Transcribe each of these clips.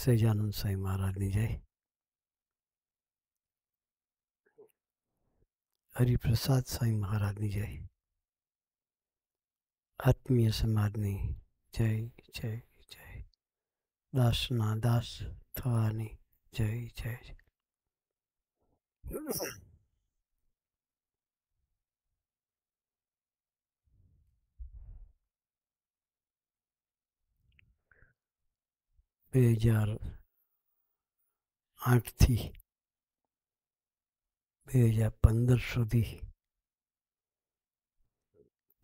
सहजानंद साई महाराज ने जय हरिप्रसाद साई महाराज ने जय आत्मीय समाज ने जय जय जय दास ना दास थवानी जय जय जय બે હજાર આઠથી બે હજાર પંદર સુધી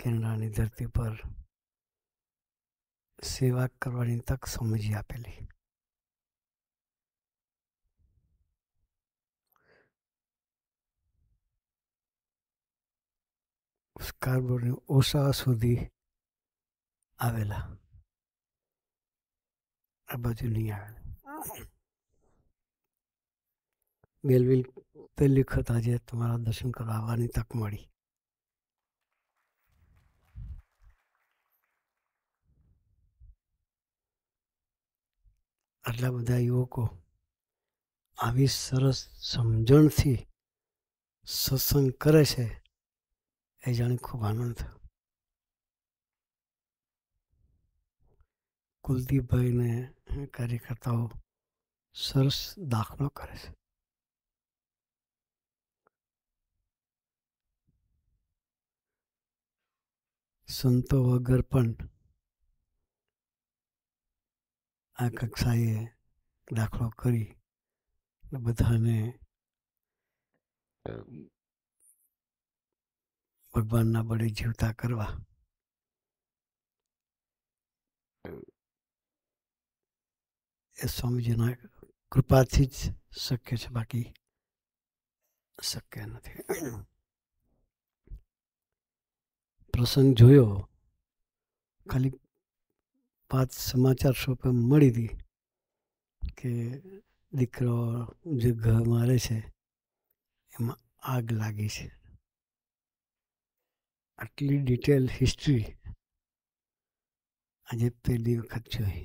કેનેડાની ધરતી પર સેવા કરવાની તક સમજી આપેલી સ્કાર્બોની ઓસા સુધી આવેલા આ બાજુ નહીં આવે મેલવિલ તે લિખત આજે તમારા દર્શન કરવા આવવાની તક મળી આટલા બધા યુવકો આવી સરસ સમજણથી સત્સંગ કરે છે એ જાણી ખૂબ આનંદ થયો કુલદીપભાઈને કાર્યકર્તાઓ સરસ દાખલો કરે છે સંતો વગર પણ આ કક્ષાએ દાખલો કરી બધાને ભગવાનના બળે જીવતા કરવા એ સ્વામીજીના કૃપાથી જ શક્ય છે બાકી શક્ય નથી પ્રસંગ જોયો ખાલી પાંચ સમાચાર શોપે મળી હતી કે દીકરો જે ઘર મારે છે એમાં આગ લાગી છે આટલી ડિટેલ હિસ્ટ્રી આજે પહેલી વખત જોઈ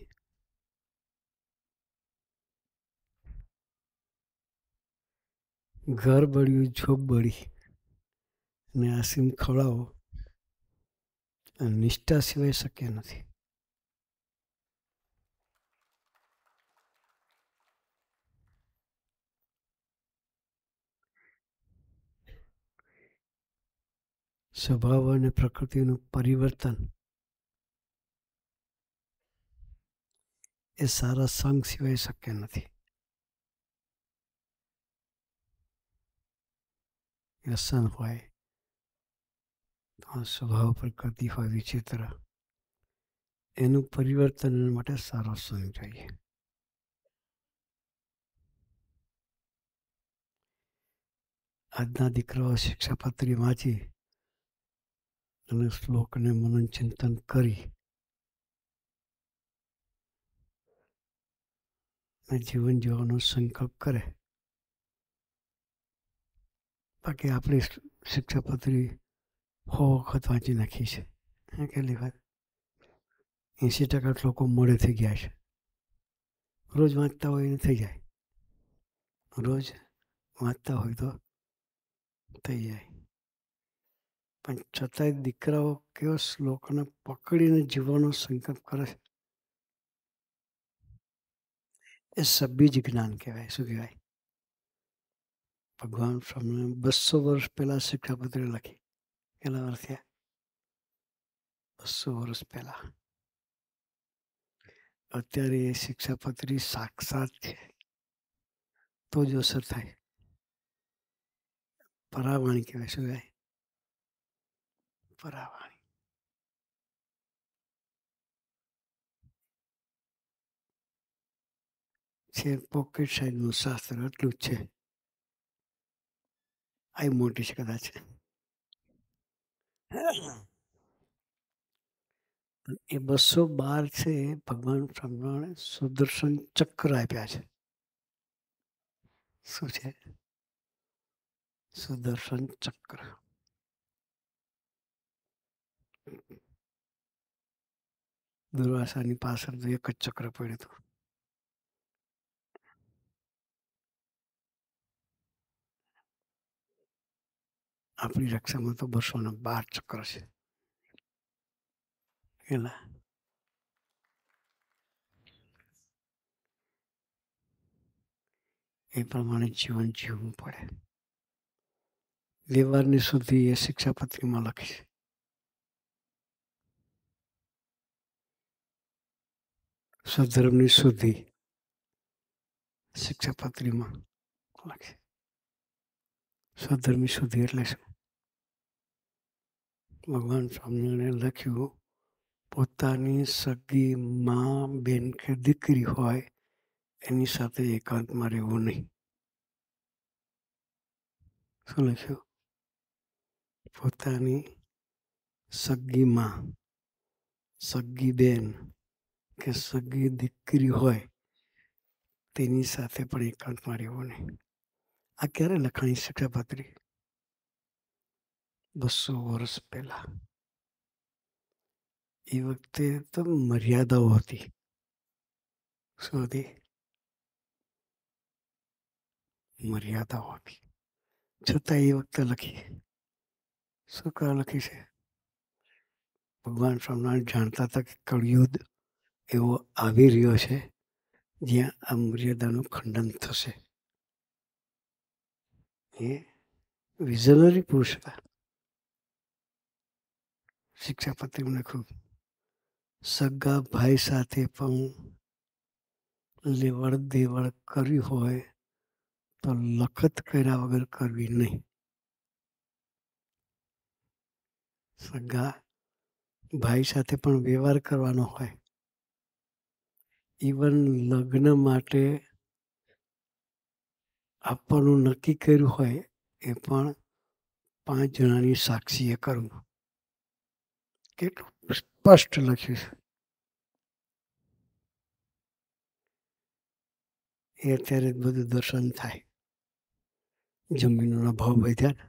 ઘર બળ્યું જોબ બળી અને આસીમ ખવડાવો નિષ્ઠા સિવાય શક્ય નથી સ્વભાવ અને પ્રકૃતિનું પરિવર્તન એ સારા સંઘ સિવાય શક્ય નથી રસન હોય આ સ્વભાવ પ્રકૃતિ હોય વિચિત્ર એનું પરિવર્તન માટે સારો સંગ જોઈએ આજના દીકરાઓ શિક્ષાપત્રી વાંચી અને શ્લોકને મનન ચિંતન કરી જીવન જીવવાનો સંકલ્પ કરે બાકી આપણી શિક્ષાપત્રી સો વખત વાંચી નાખી છે કેટલી વાત એંસી ટકા લોકો મળે થઈ ગયા છે રોજ વાંચતા હોય એને થઈ જાય રોજ વાંચતા હોય તો થઈ જાય પણ છતાંય દીકરાઓ કેવો શ્લોકોને પકડીને જીવવાનો સંકલ્પ કરે છે એ સભ્ય જ્ઞાન કહેવાય શું કહેવાય ભગવાન સ્વામી બસો વર્ષ પહેલાં શિક્ષાપત્ર લખી કેટલા વર્ષ થયા બસો વર્ષ પહેલાં અત્યારે એ શિક્ષાપત્રી સાક્ષાત છે તો જ અસર થાય પરાવાણી કહેવાય શું કહેવાય પરાવાણી છે પોકેટ સાઈડનું શાસ્ત્ર એટલું જ છે આવી મોટી છે કદાચ એ બસો બાર છે ભગવાન સ્વામિનારાયણે સુદર્શન ચક્ર આપ્યા છે શું છે સુદર્શન ચક્ર દુર્વાસાની પાછળ એક જ ચક્ર પડ્યું હતું આપણી રક્ષામાં તો બસો ને બાર ચક્ર છે એલા એ પ્રમાણે જીવન જીવવું પડે વ્યવહારની શુદ્ધિ એ શિક્ષાપત્રીમાં લખી છે સ્વધર્મની શુદ્ધિ શિક્ષાપત્રીમાં લખી સધર્મી સુધી એટલે ભગવાન સ્વામિનારાયણે લખ્યું પોતાની સગી મા બેન કે દીકરી હોય એની સાથે એકાંતમાં રહેવું નહીં શું લખ્યું પોતાની સગી મા સગી બેન કે સગી દીકરી હોય તેની સાથે પણ એકાંતમાં રહેવું નહીં આ ક્યારે લખાણી શિક્ષાપાત્રી બસો વર્ષ પહેલા એ વખતે તો મર્યાદાઓ હતી શું હતી મર્યાદાઓ હતી છતાં એ વખતે લખી શું કરવા લખી છે ભગવાન સ્વામિનારાયણ જાણતા હતા કે કળિયુદ્ધ એવો આવી રહ્યો છે જ્યાં આ મર્યાદાનું ખંડન થશે એ વિઝનરી પુરુષ હતા શિક્ષાપત્રી મને ખૂબ સગા ભાઈ સાથે પણ લેવડ દેવડ કરવી હોય તો લખત કર્યા વગર કરવી નહીં સગા ભાઈ સાથે પણ વ્યવહાર કરવાનો હોય ઇવન લગ્ન માટે આપવાનું નક્કી કર્યું હોય એ પણ પાંચ જણાની સાક્ષીએ કરવું કેટલું સ્પષ્ટ લખ્યું છે એ અત્યારે જ બધું દર્શન થાય જમીનોના ભાવ વધ્યા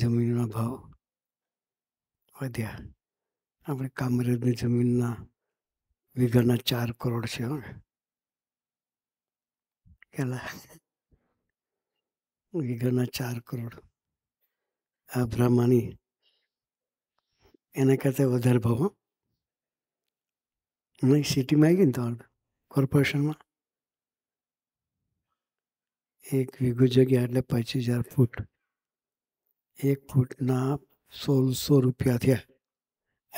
જમીનના ભાવ વધ્યા આપણે કામરેજની જમીનના વિઘરના ચાર કરોડ છે હવે કેલા વીઘાના ચાર કરોડ આ બ્રાહ્મણી એના કરતાં વધારે ભાવ નહીં સિટીમાં આવી ગઈ ને તો કોર્પોરેશનમાં એક વીઘો જગ્યા એટલે પચીસ હજાર ફૂટ એક ફૂટના સોળસો રૂપિયા થયા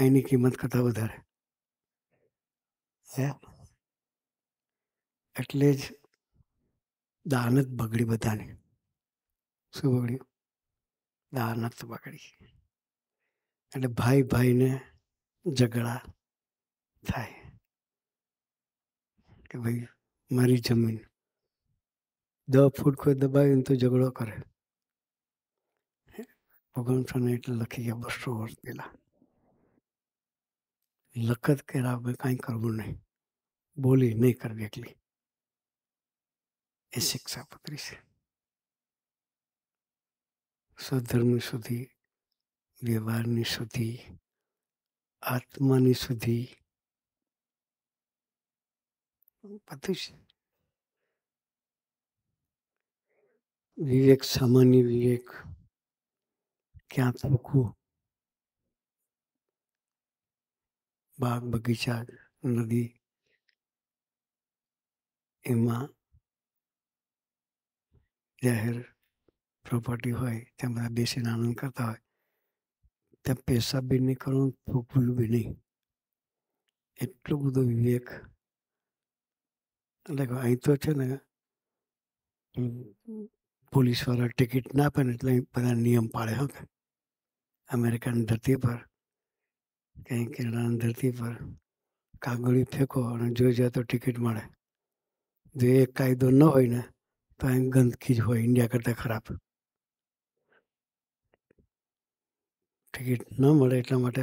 અહીંની કિંમત કરતાં વધારે હે એટલે જ દાનત બગડી બધાને શું બગડ્યું દાનત બગડી એટલે ભાઈ ભાઈને ઝઘડા થાય કે ભાઈ મારી જમીન દ ફૂટ કોઈ દબાવીને તો ઝઘડો કરે ઓગણસોને એટલે લખી ગયા બસો વર્ષ પહેલા લખત કર્યા કાંઈ કરવું નહીં બોલી નહીં કરવી એટલી એ શિક્ષાપત્રી છે સ્વધર્મની શુદ્ધિ વ્યવહારની શુદ્ધિ આત્માની શુદ્ધિ બધું છે વિવેક સામાન્ય વિવેક ક્યાં થોકવું બાગ બગીચા નદી એમાં જાહેર પ્રોપર્ટી હોય ત્યાં બધા બેસીને આનંદ કરતા હોય ત્યાં પૈસા બી નહીં કરવું થૂકવું બી નહીં એટલો બધો વિવેક એટલે અહીં તો છે ને પોલીસવાળા ટિકિટ ના આપે ને એટલે બધા નિયમ પાડે હો કે અમેરિકાની ધરતી પર કંઈ કેરળાની ધરતી પર કાગળી ફેંકો અને જોઈ જાય તો ટિકિટ મળે જો એ કાયદો ન હોય ને તો અહીં ગંદકી જ હોય ઇન્ડિયા કરતાં ખરાબ ટિકિટ ન મળે એટલા માટે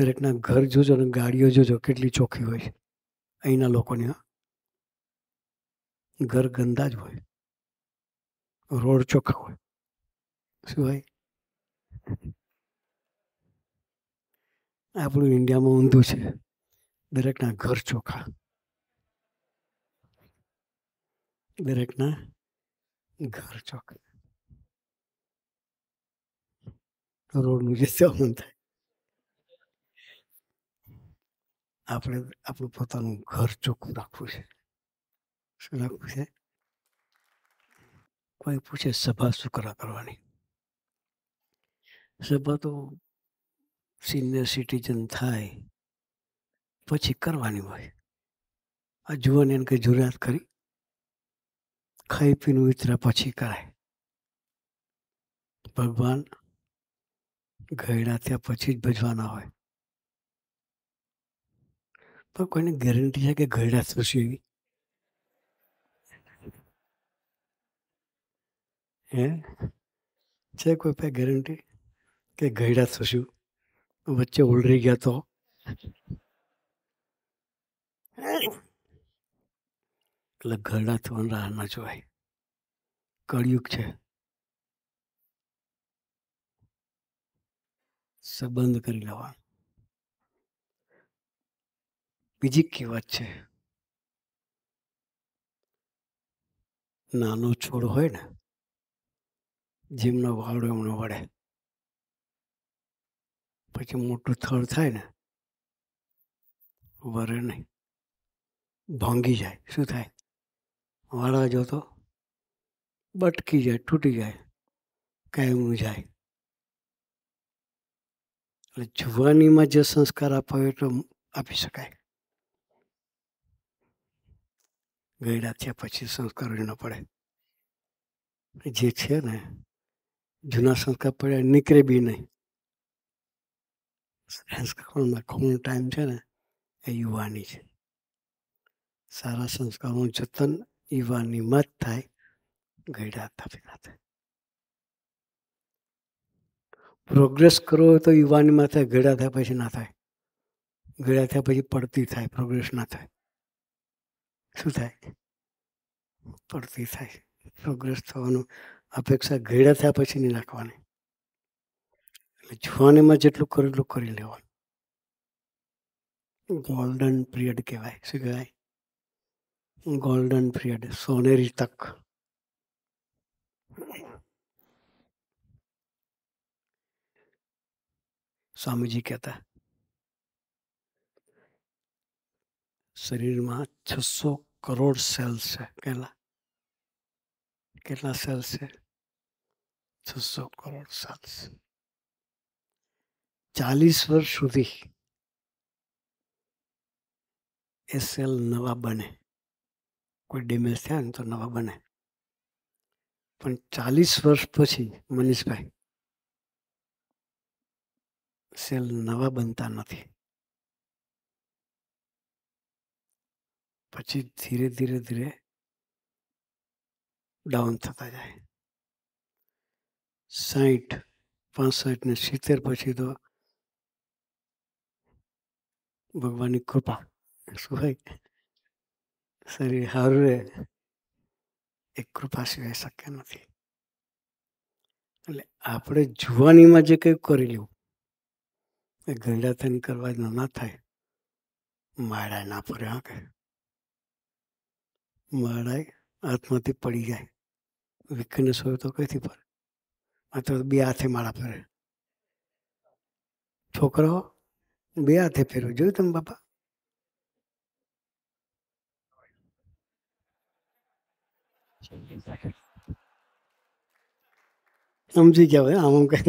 દરેકના ઘર જોજો અને ગાડીઓ જોજો કેટલી ચોખ્ખી હોય છે અહીંના લોકોની ઘર ગંદા જ હોય રોડ ચોખ્ખા હોય શું હોય આપણું ઇન્ડિયામાં ઊંધું છે દરેકના ઘર ચોખ્ખા દરેકના ઘર ચોક રોડનું જે સેવન થાય આપણે આપણું પોતાનું ઘર ચોખ્ખું રાખવું છે શું રાખવું છે કોઈ પૂછે સભા શું કરા કરવાની સભા તો સિનિયર સિટીઝન થાય પછી કરવાની હોય આ જુવાની એને કંઈ જરૂરિયાત ખરી ખાઈ પીનું ઉતરા પછી કરાય ભગવાન ગયડા ત્યાં પછી જ ભજવાના હોય પણ કોઈને ગેરંટી છે કે ગયડા થશે એવી હે છે કોઈ પાસે ગેરંટી કે ગયડા થશું વચ્ચે ઓલરી ગયા તો એટલે ઘરડા થવાની રાહ જોવાય કળિયુગ છે સંબંધ કરી લેવા બીજી કહેવત છે નાનો છોડ હોય ને જેમનો વાવડો એમનો વળે પછી મોટું થળ થાય ને વરે નહીં ભાંગી જાય શું થાય વાળવા જતો બટકી જાય તૂટી જાય કાયમ જાય એટલે જુવાનીમાં જે સંસ્કાર આપવા હોય તો આપી શકાય ગયડા થયા પછી સંસ્કારો ન પડે જે છે ને જૂના સંસ્કાર પડ્યા નીકળે બી નહીં સંસ્કારોના ખૂણ ટાઈમ છે ને એ યુવાની છે સારા સંસ્કારોનું જતન એવાની મત થાય ગયડા થતા થાય પ્રોગ્રેસ કરવો તો યુવાની માથે ગળા થયા પછી ના થાય ગળા થયા પછી પડતી થાય પ્રોગ્રેસ ના થાય શું થાય પડતી થાય પ્રોગ્રેસ થવાનું અપેક્ષા ગળા થયા પછી નહીં નાખવાની એટલે જુવાનીમાં જેટલું કરેલું કરી લેવાનું ગોલ્ડન પિરિયડ કહેવાય શું કહેવાય गोल्डन पीरियड सोनेरी तक स्वामी जी कहता है शरीर में 600 करोड़ सेल्स है कहला कितना सेल्स है 600 करोड़ सेल्स ચાલીસ वर्ष सुधी એ સેલ नवा बने કોઈ ડેમેજ થયા ને તો નવા બને પણ ચાલીસ વર્ષ પછી મનીષભાઈ સેલ નવા બનતા નથી પછી ધીરે ધીરે ધીરે ડાઉન થતા જાય સાહીઠ પાસઠ ને સિત્તેર પછી તો ભગવાનની કૃપા શું હોય શરીર સારું રહે એ કૃપા સિવાય શક્ય નથી એટલે આપણે જુવાનીમાં જે કંઈ કરી લેવું એ ગંડા થઈને કરવા ન ના થાય માળા ના પડે હા કે માળા હાથમાંથી પડી જાય વીકનેસ હોય તો કઈથી પડે માત્ર બે હાથે માળા ફેરે છોકરો બે હાથે ફેરવું જોયું તમે બાપા સમજી ગયા હવે આમ આમ કઈ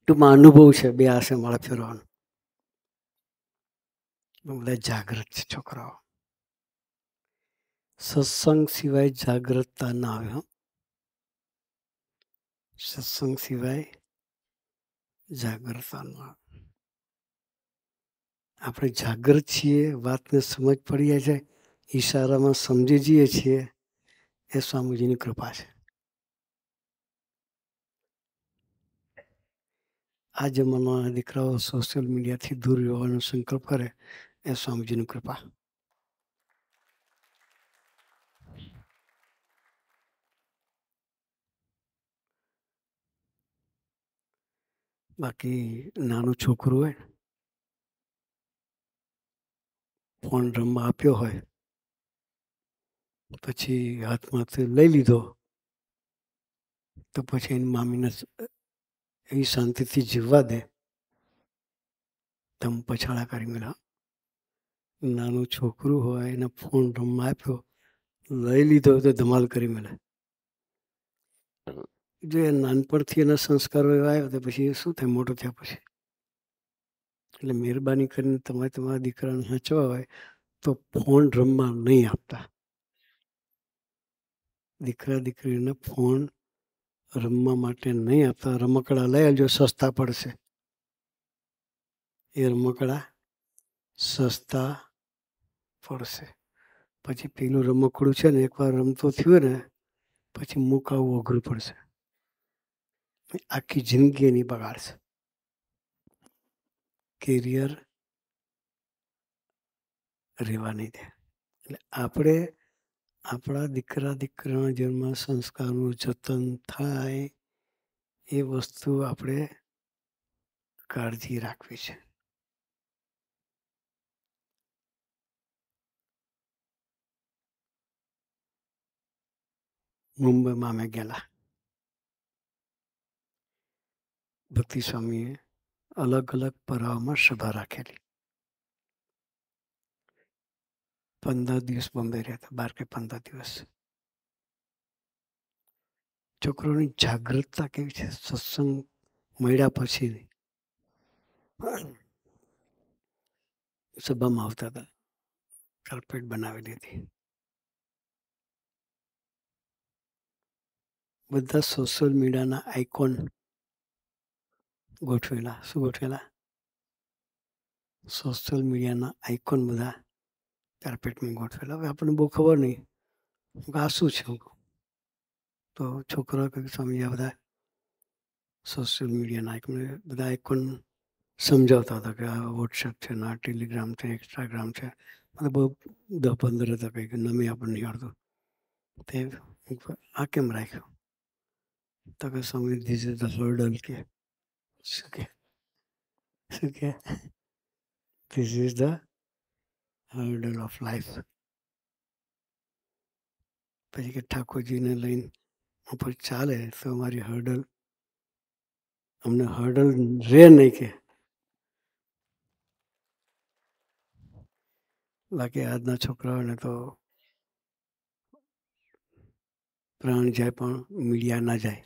ટૂંકમાં અનુભવ છે બે આશે મળે ફેરવાનો બધા જાગૃત છે છોકરાઓ સત્સંગ સિવાય જાગ્રતતા ના આવે સત્સંગ સિવાય જાગૃતતા ના આવે આપણે જાગૃત છીએ વાતને સમજ પડી જાય છે ઈશારામાં સમજી જઈએ છીએ એ સ્વામીજીની કૃપા છે આ જમાનાના દીકરાઓ સોશિયલ મીડિયાથી દૂર રહેવાનો સંકલ્પ કરે એ સ્વામીજીની કૃપા બાકી નાનું છોકરું હોય ફોન રમવા આપ્યો હોય પછી હાથમાંથી લઈ લીધો તો પછી એની મામીને એ શાંતિથી જીવવા દે તમે પછાડા કરી મેળા નાનું છોકરું હોય એને ફોન રમવા આપ્યો લઈ લીધો તો ધમાલ કરી મેળે જો એ નાનપણથી એના સંસ્કારો એવા આવ્યા તો પછી એ શું થાય મોટો થયા પછી એટલે મહેરબાની કરીને તમારે તમારા દીકરાને સાચવા હોય તો ફોન રમવા નહીં આપતા દીકરા દીકરીને ફોન રમવા માટે નહીં આપતા રમકડા લઈ આવજો સસ્તા પડશે એ રમકડા સસ્તા પડશે પછી પેલું રમકડું છે ને એકવાર રમતો થયો ને પછી મુકાવવું અઘરું પડશે આખી જિંદગી એની બગાડશે કેરિયર રહેવા નહીં દે એટલે આપણે આપણા દીકરા દીકરાના જન્મ સંસ્કારનું જતન થાય એ વસ્તુ આપણે કાળજી રાખવી છે મુંબઈમાં અમે ગયેલા ભક્તિ સ્વામીએ અલગ અલગ પરાઓમાં સભા રાખેલી પંદર દિવસ બોમ્બે રહ્યા હતા બાર કે પંદર દિવસ છોકરોની જાગૃતતા કેવી છે સત્સંગ મળ્યા પછી સભામાં આવતા હતા કાર્પેટ બનાવેલી હતી બધા સોશિયલ મીડિયાના આઇકોન ગોઠવેલા શું ગોઠવેલા સોશિયલ મીડિયાના આઇકોન બધા કાર્પેટમાં ગોઠવેલા હવે આપણને બહુ ખબર નહીં આ શું છે તો છોકરા કંઈક સ્વામી આ બધા સોશિયલ મીડિયાના આઇકોન બધા આઇકોન સમજાવતા હતા કે આ વોટ્સએપ છે ના ટેલિગ્રામ છે ઇન્સ્ટાગ્રામ છે મને બહુ દસ પંદર હતા કંઈક નમી આપણને આવડતું તે આ કેમ રાખ્યું તો કે સમય ધીસ ઇઝ ધ હર્ડલ કે શું કે શું કે this is the hurdle of life પછી કે ઠાકોરજીને લઈને ઉપર ચાલે તો અમારી હર્ડલ અમને હર્ડલ રહે નહીં કે બાકી આજના છોકરાઓને તો પ્રાણ જાય પણ મીડિયા ના જાય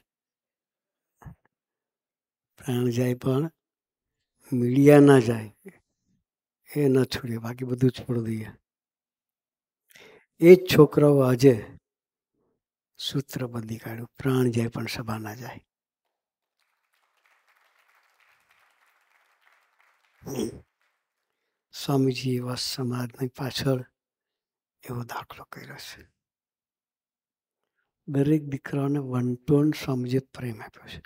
પ્રાણ જાય પણ મીડિયા ના જાય એ ન છોડીએ બાકી બધું છોડી દઈએ એ જ છોકરાઓ આજે સૂત્ર બંધી કાઢ્યું પ્રાણ જાય પણ સભા ના જાય સ્વામીજી એવા સમાજની પાછળ એવો દાખલો કર્યો છે દરેક દીકરાઓને વન ટુ વન સ્વામીજીએ પ્રેમ આપ્યો છે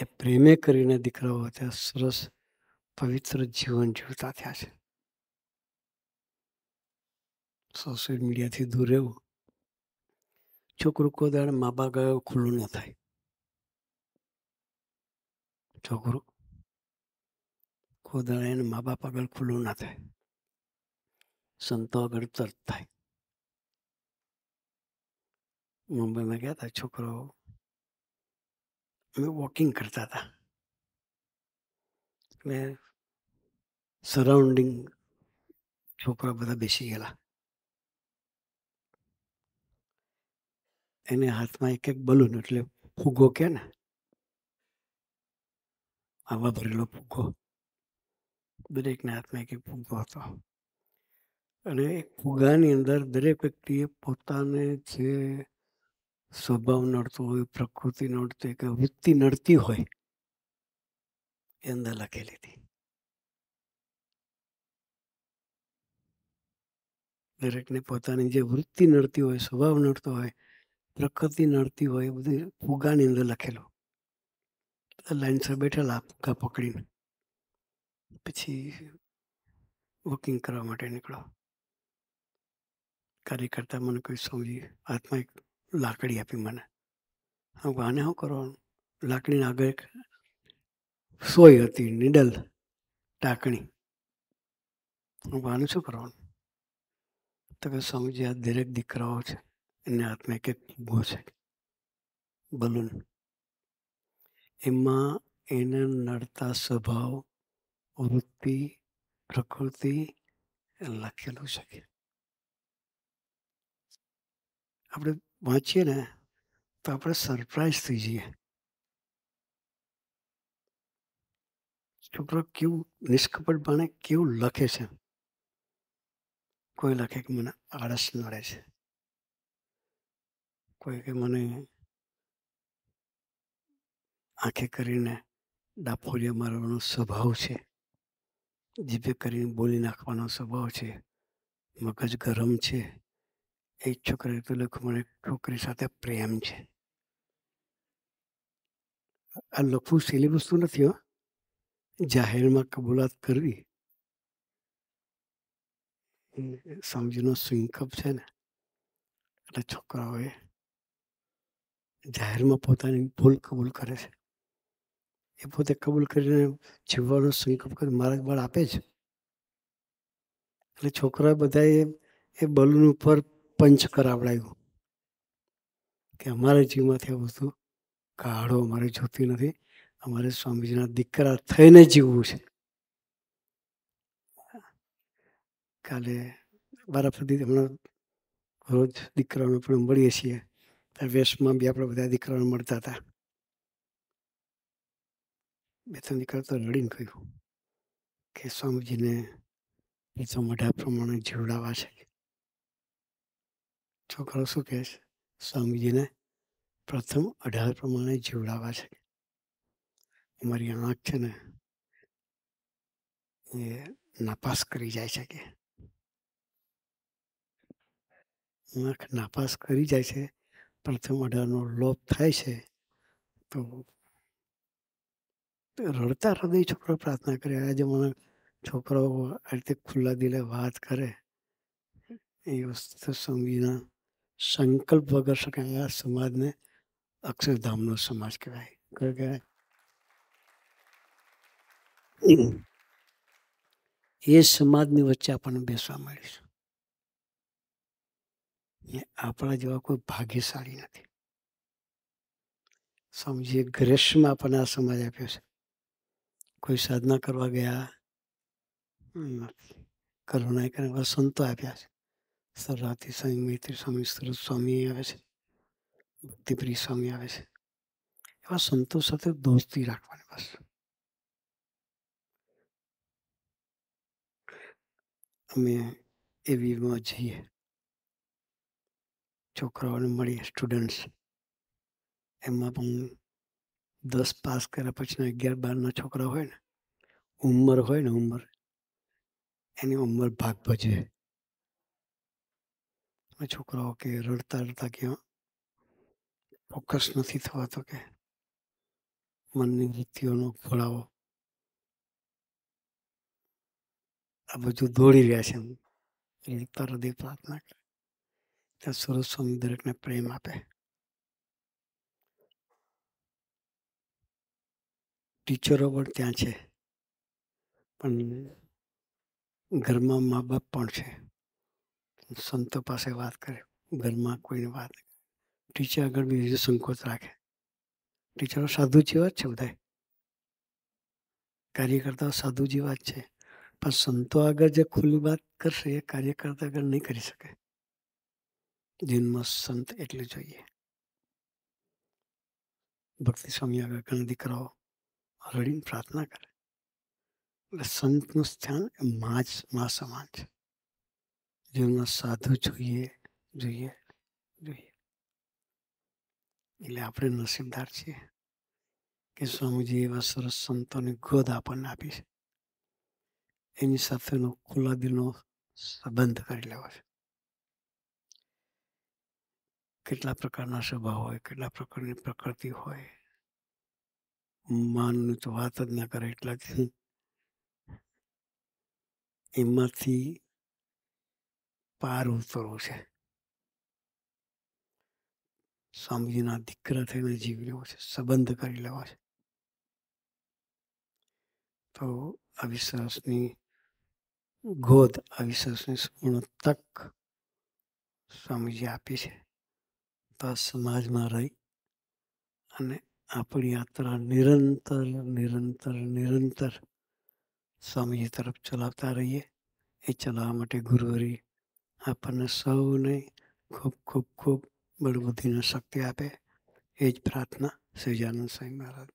એ પ્રેમે કરીને દીકરાઓ અત્યારે સરસ પવિત્ર જીવન જીવતા થયા છે સોશિયલ મીડિયાથી દૂર રહેવું છોકરું કોઈ દાડે મા બાપ ગયો ખુલ્લું ન થાય છોકરો કોઈ એને મા બાપ આગળ ખુલ્લું ના થાય સંતો આગળ તરત થાય મુંબઈમાં ગયા હતા છોકરો અમે વોકિંગ કરતા હતા એટલે સરાઉન્ડિંગ છોકરા બધા બેસી ગયેલા એને હાથમાં એક એક બલૂન એટલે ફુગ્ગો કે ને આવા ભરેલો ફુગ્ગો દરેકના હાથમાં એક એક ફુગ્ગો હતો અને એક ફુગ્ગાની અંદર દરેક વ્યક્તિએ પોતાને જે સ્વભાવ નડતો હોય પ્રકૃતિ નડતી કે વૃત્તિ નડતી હોય એ અંદર લખેલી હતી દરેકને પોતાની જે વૃત્તિ નડતી હોય સ્વભાવ નડતો હોય પ્રકૃતિ નડતી હોય એ બધું ફુગાની અંદર લખેલું લાઇન્સર બેઠેલા ફુગા પકડીને પછી વોકિંગ કરવા માટે નીકળો કાર્યકર્તા મને કોઈ સમજી આત્મા એક લાકડી આપી મને હું આને શું કરવાનું લાકડીના આગળ એક સોય હતી નીડલ ટાંકણી હું આને શું કરવાનું તો કે સ્વામીજી આ દરેક દીકરાઓ છે એને હાથમાં એક એક ઊભો છે બલૂન એમાં એને નડતા સ્વભાવ વૃત્તિ પ્રકૃતિ લખેલું છે આપણે વાંચીએ ને તો આપણે સરપ્રાઈઝ થઈ જઈએ છોકરો કેવું નિષ્કપટપણે કેવું લખે છે કોઈ લખે કે મને આળસ નડે છે કોઈ કે મને આંખે કરીને ડાફોલિયા મારવાનો સ્વભાવ છે જીભે કરીને બોલી નાખવાનો સ્વભાવ છે મગજ ગરમ છે એ છોકરાએ તો લખું મને છોકરી સાથે પ્રેમ છે આ લખવું સહેલી વસ્તુ નથી હો જાહેરમાં કબૂલાત કરવી સમજનો સ્વિંકપ છે ને એટલે છોકરાઓએ જાહેરમાં પોતાની ભૂલ કબૂલ કરે છે એ પોતે કબૂલ કરીને જીવવાનો સંકલ્પ કરી માર્ગ બળ આપે છે એટલે છોકરા બધાએ એ બલૂન ઉપર પંચ કરાવડાયું કે અમારા જીવમાંથી આ વસ્તુ કાઢો અમારે જોતી નથી અમારે સ્વામીજીના દીકરા થઈને જીવવું છે કાલે બારાપદી હમણાં રોજ દીકરાઓને પણ મળીએ છીએ ત્યાં વેસ્ટમાં બી આપણે બધા દીકરાઓને મળતા હતા બે ત્રણ દીકરા તો રડીને કહ્યું કે સ્વામીજીને એ તો મોઢા પ્રમાણે જીવડાવા છે છોકરો શું કહે છે સ્વામીજીને પ્રથમ અઢાર પ્રમાણે જીવડાવવા છે અમારી આંખ છે ને એ નાપાસ કરી જાય છે કે આંખ નાપાસ કરી જાય છે પ્રથમ અઢારનો લોપ થાય છે તો રડતા હૃદય છોકરો પ્રાર્થના કરે આજે જમાના છોકરો આ રીતે ખુલ્લા દિલે વાત કરે એ વસ્તુ સમજીના સંકલ્પ વગર શકાય આ સમાજને અક્ષરધામનો સમાજ કહેવાય કહેવાય એ સમાજની વચ્ચે આપણને બેસવા મળીશું આપણા જેવા કોઈ ભાગ્યશાળી નથી સમજીએ ગ્રેસમાં આપણને આ સમાજ આપ્યો છે કોઈ સાધના કરવા ગયા નથી કરુણા કરે સંતો આપ્યા છે સરદારથી સ્વામી મૈત્રી સ્વામી સુરત સ્વામી આવે છે ભક્તિપ્રિય સ્વામી આવે છે એવા સંતો સાથે દોસ્તી રાખવાની બસ અમે એવીમાં જઈએ છોકરાઓને મળીએ સ્ટુડન્ટ્સ એમાં પણ દસ પાસ કર્યા પછીના અગિયાર બારના છોકરા હોય ને ઉંમર હોય ને ઉંમર એની ઉંમર ભાગ ભજે છોકરાઓ કે રડતા રડતા ક્યાં ફોકસ નથી થવાતો કે મનની વૃત્તિઓનો ખોળાવો આ બધું દોડી રહ્યા છે રીતતા હૃદય પ્રાર્થના કરે ત્યાં સુરત સ્વામી દરેકને પ્રેમ આપે ટીચરો પણ ત્યાં છે પણ ઘરમાં મા બાપ પણ છે સંતો પાસે વાત કરે ઘરમાં કોઈને વાત ટીચર આગળ બીજું સંકોચ રાખે ટીચરો સાધુ જેવા જ છે બધા કાર્યકર્તાઓ સાધુ જેવા જ છે પણ સંતો આગળ જે ખુલ્લી વાત કરશે એ કાર્યકર્તા આગળ નહીં કરી શકે જીવનમાં સંત એટલે જોઈએ ભક્તિ સ્વામી આગળ ઘણા દીકરાઓ રડીને પ્રાર્થના કરે એટલે સંતનું સ્થાન એ જ મા સમાન છે જીવનમાં સાધુ જોઈએ જોઈએ જોઈએ એટલે આપણે નસીબદાર છીએ કે સ્વામીજી એવા સરસ સંતોની ગોદ આપણને આપી છે એની સાથેનો ખુલ્લા દિલનો સંબંધ કરી લેવો છે કેટલા પ્રકારના સ્વભાવ હોય કેટલા પ્રકારની પ્રકૃતિ હોય માનનું તો વાત જ ના કરે એટલાથી એમાંથી પાર ઉતરવું છે સ્વામીજીના દીકરા થઈને જીવી લેવો છે સંબંધ કરી લેવો છે તો અવિશ્વાસની વિશ્વાસની ગોદ આ સંપૂર્ણ તક સ્વામીજી આપી છે તો સમાજમાં રહી અને આપણી યાત્રા નિરંતર નિરંતર નિરંતર સ્વામીજી તરફ ચલાવતા રહીએ એ ચલાવવા માટે ગુરુવરી આપણને સૌને ખૂબ ખૂબ ખૂબ બળબુદ્ધિને શક્તિ આપે એ જ પ્રાર્થના સહજાનંદ સ્વામી મહારાજ